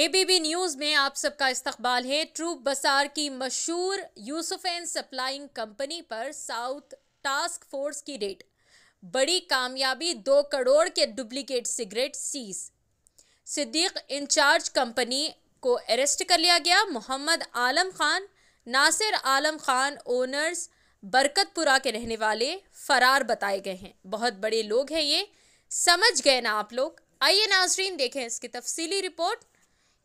ABB news में आप सबका इस्तकबाल है ट्रूप बसार की मशहूर यूसुफैन सप्लाइंग कंपनी पर साउथ टास्क फोर्स की रेट बड़ी कामयाबी दो करोड़ के duplicate cigarette seize Siddiq incharge company को अरेस्ट कर लिया गया मोहम्मद आलम खान नासिर आलम खान ओनर्स बरकतपुरा के रहने वाले फरार बताए गए हैं बहुत बड़े लोग हैं ये समझ गए ना आप लोग आइए नाजरीन देखें इसकी तफसीली रिपोर्ट